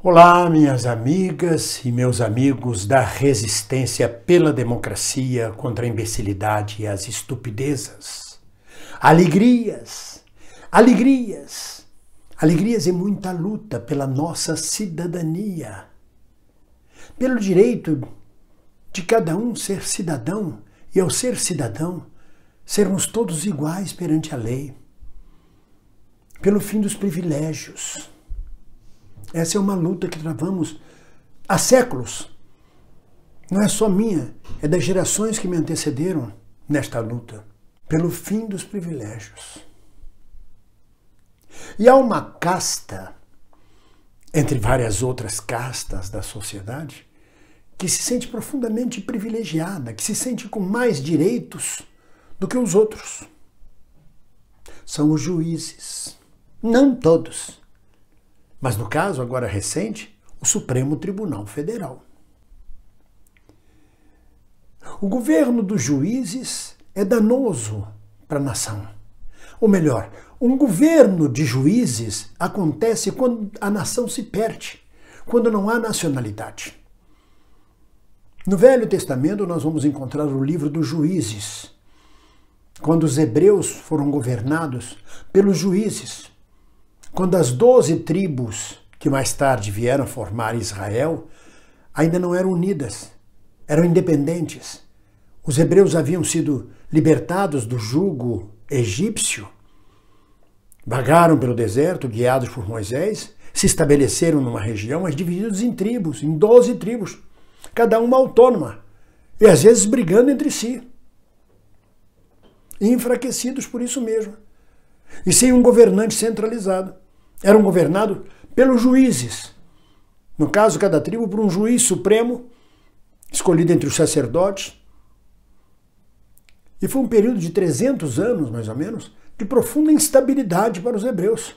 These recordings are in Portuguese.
Olá, minhas amigas e meus amigos da resistência pela democracia contra a imbecilidade e as estupidezas. Alegrias, alegrias, alegrias e muita luta pela nossa cidadania, pelo direito de cada um ser cidadão e, ao ser cidadão, sermos todos iguais perante a lei, pelo fim dos privilégios essa é uma luta que travamos há séculos. Não é só minha, é das gerações que me antecederam nesta luta pelo fim dos privilégios. E há uma casta, entre várias outras castas da sociedade, que se sente profundamente privilegiada, que se sente com mais direitos do que os outros. São os juízes. Não todos, mas no caso agora recente, o Supremo Tribunal Federal. O governo dos juízes é danoso para a nação. Ou melhor, um governo de juízes acontece quando a nação se perde, quando não há nacionalidade. No Velho Testamento, nós vamos encontrar o livro dos juízes, quando os hebreus foram governados pelos juízes, quando as doze tribos que mais tarde vieram formar Israel ainda não eram unidas, eram independentes. Os hebreus haviam sido libertados do jugo egípcio, vagaram pelo deserto, guiados por Moisés, se estabeleceram numa região, mas divididos em tribos, em doze tribos, cada uma autônoma, e às vezes brigando entre si enfraquecidos por isso mesmo, e sem um governante centralizado eram governados pelos juízes. No caso, cada tribo por um juiz supremo, escolhido entre os sacerdotes. E foi um período de 300 anos, mais ou menos, de profunda instabilidade para os hebreus.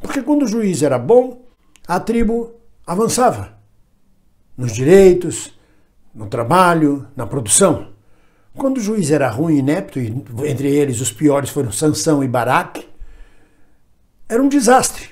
Porque quando o juiz era bom, a tribo avançava nos direitos, no trabalho, na produção. Quando o juiz era ruim e inepto, e entre eles os piores foram Sansão e Baraque, era um desastre.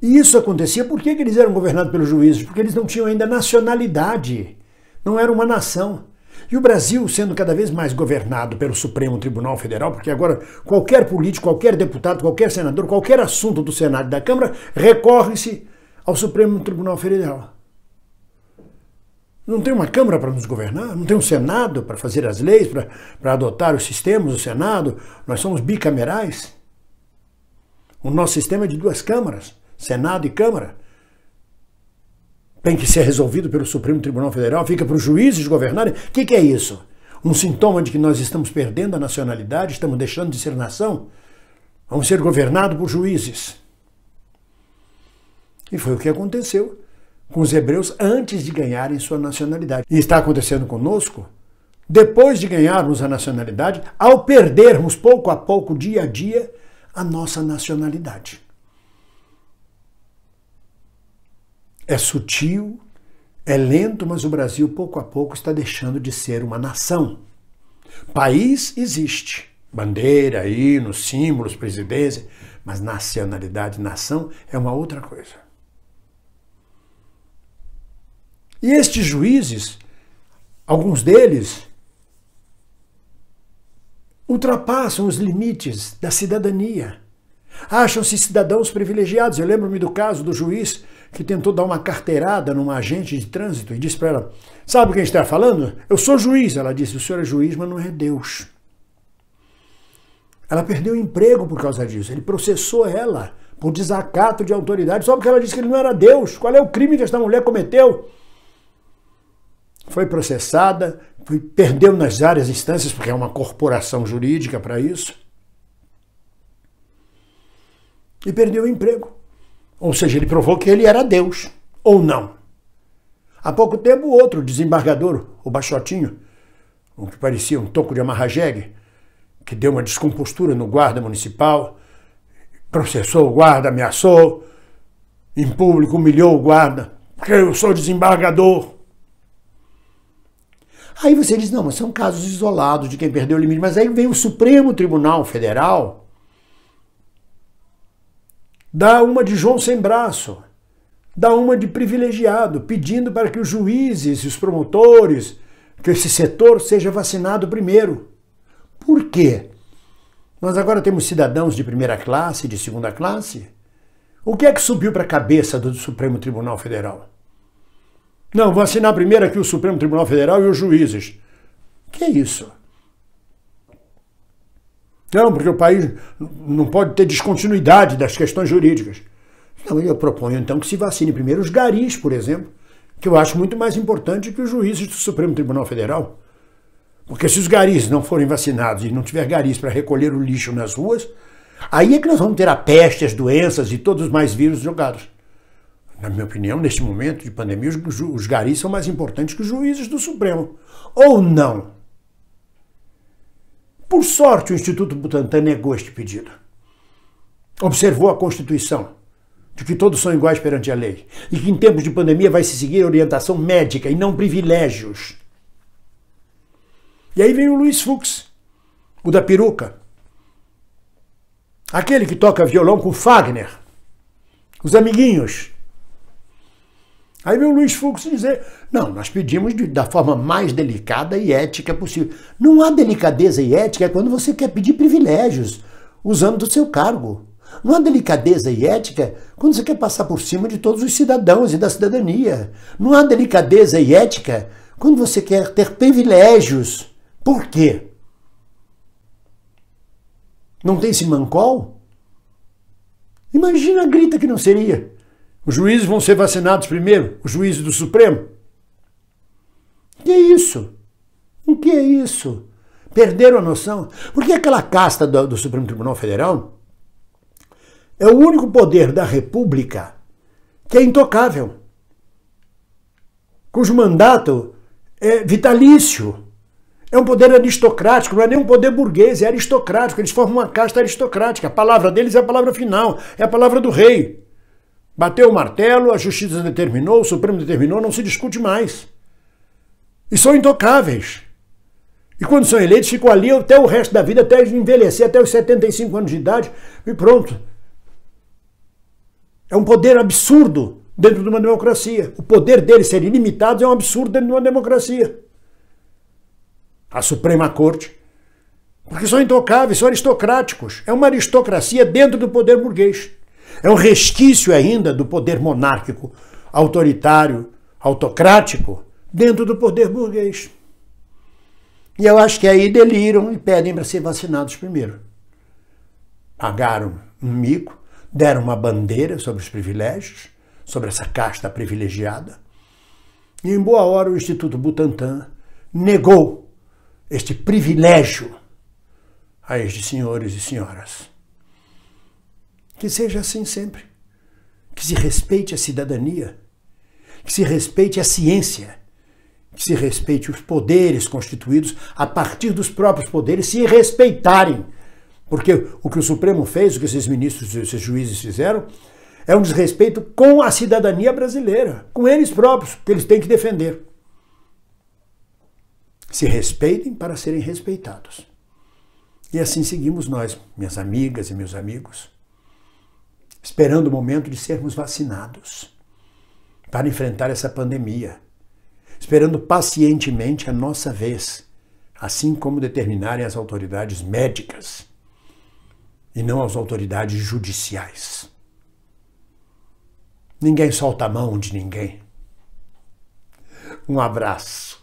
E isso acontecia por que eles eram governados pelos juízes? Porque eles não tinham ainda nacionalidade, não era uma nação. E o Brasil sendo cada vez mais governado pelo Supremo Tribunal Federal, porque agora qualquer político, qualquer deputado, qualquer senador, qualquer assunto do Senado e da Câmara recorre-se ao Supremo Tribunal Federal. Não tem uma Câmara para nos governar, não tem um Senado para fazer as leis, para, para adotar os sistemas, o Senado. Nós somos bicamerais. O nosso sistema é de duas câmaras. Senado e Câmara. Tem que ser resolvido pelo Supremo Tribunal Federal, fica para os juízes governarem. O que, que é isso? Um sintoma de que nós estamos perdendo a nacionalidade, estamos deixando de ser nação? Vamos ser governados por juízes. E foi o que aconteceu com os hebreus antes de ganharem sua nacionalidade. E está acontecendo conosco depois de ganharmos a nacionalidade, ao perdermos pouco a pouco, dia a dia, a nossa nacionalidade. É sutil, é lento, mas o Brasil, pouco a pouco, está deixando de ser uma nação. País existe, bandeira, hino, símbolos, presidência, mas nacionalidade, nação é uma outra coisa. E estes juízes, alguns deles, ultrapassam os limites da cidadania. Acham-se cidadãos privilegiados. Eu lembro-me do caso do juiz que tentou dar uma carteirada numa agente de trânsito e disse para ela: Sabe quem está falando? Eu sou juiz. Ela disse: O senhor é juiz, mas não é Deus. Ela perdeu o emprego por causa disso. Ele processou ela por desacato de autoridade só porque ela disse que ele não era Deus. Qual é o crime que esta mulher cometeu? Foi processada, foi, perdeu nas várias instâncias, porque é uma corporação jurídica para isso. E perdeu o emprego. Ou seja, ele provou que ele era Deus, ou não. Há pouco tempo, outro desembargador, o Baixotinho, o que parecia um toco de amarra que deu uma descompostura no guarda municipal, processou o guarda, ameaçou, em público humilhou o guarda, porque eu sou desembargador. Aí você diz, não, mas são casos isolados de quem perdeu o limite. Mas aí vem o Supremo Tribunal Federal dá uma de João sem braço, dá uma de privilegiado, pedindo para que os juízes, e os promotores, que esse setor seja vacinado primeiro. Por quê? Nós agora temos cidadãos de primeira classe, de segunda classe. O que é que subiu para a cabeça do Supremo Tribunal Federal? Não, vou assinar primeiro aqui o Supremo Tribunal Federal e os juízes. Que é isso? Não, porque o país não pode ter descontinuidade das questões jurídicas. Então eu proponho então que se vacine primeiro os garis, por exemplo, que eu acho muito mais importante que os juízes do Supremo Tribunal Federal. Porque se os garis não forem vacinados e não tiver garis para recolher o lixo nas ruas, aí é que nós vamos ter a peste, as doenças e todos os mais vírus jogados. Na minha opinião, neste momento de pandemia, os, os garis são mais importantes que os juízes do Supremo. Ou não? Por sorte, o Instituto Butantan negou este pedido. Observou a Constituição, de que todos são iguais perante a lei, e que em tempos de pandemia vai se seguir orientação médica e não privilégios. E aí vem o Luiz Fux, o da peruca, aquele que toca violão com Fagner, os amiguinhos Aí vem o Luiz Fux dizer: não, nós pedimos de, da forma mais delicada e ética possível. Não há delicadeza e ética quando você quer pedir privilégios usando do seu cargo. Não há delicadeza e ética quando você quer passar por cima de todos os cidadãos e da cidadania. Não há delicadeza e ética quando você quer ter privilégios. Por quê? Não tem esse mancol? Imagina a grita que não seria. Os juízes vão ser vacinados primeiro, os juízes do Supremo. Que é isso? O que é isso? Perderam a noção? Porque aquela casta do, do Supremo Tribunal Federal é o único poder da República que é intocável, cujo mandato é vitalício. É um poder aristocrático, não é nem um poder burguês, é aristocrático. Eles formam uma casta aristocrática. A palavra deles é a palavra final, é a palavra do rei. Bateu o martelo, a justiça determinou, o Supremo determinou, não se discute mais. E são intocáveis. E quando são eleitos, ficam ali até o resto da vida, até envelhecer, até os 75 anos de idade, e pronto. É um poder absurdo dentro de uma democracia. O poder deles ser ilimitado é um absurdo dentro de uma democracia. A Suprema Corte. Porque são intocáveis, são aristocráticos. É uma aristocracia dentro do poder burguês. É um resquício ainda do poder monárquico, autoritário, autocrático, dentro do poder burguês. E eu acho que aí deliram e pedem para ser vacinados primeiro. Pagaram um mico, deram uma bandeira sobre os privilégios, sobre essa casta privilegiada. E em boa hora o Instituto Butantan negou este privilégio a estes senhores e senhoras. Que seja assim sempre. Que se respeite a cidadania, que se respeite a ciência, que se respeite os poderes constituídos a partir dos próprios poderes se respeitarem. Porque o que o Supremo fez, o que esses ministros e esses juízes fizeram, é um desrespeito com a cidadania brasileira, com eles próprios, que eles têm que defender. Se respeitem para serem respeitados. E assim seguimos nós, minhas amigas e meus amigos esperando o momento de sermos vacinados para enfrentar essa pandemia, esperando pacientemente a nossa vez, assim como determinarem as autoridades médicas e não as autoridades judiciais. Ninguém solta a mão de ninguém. Um abraço.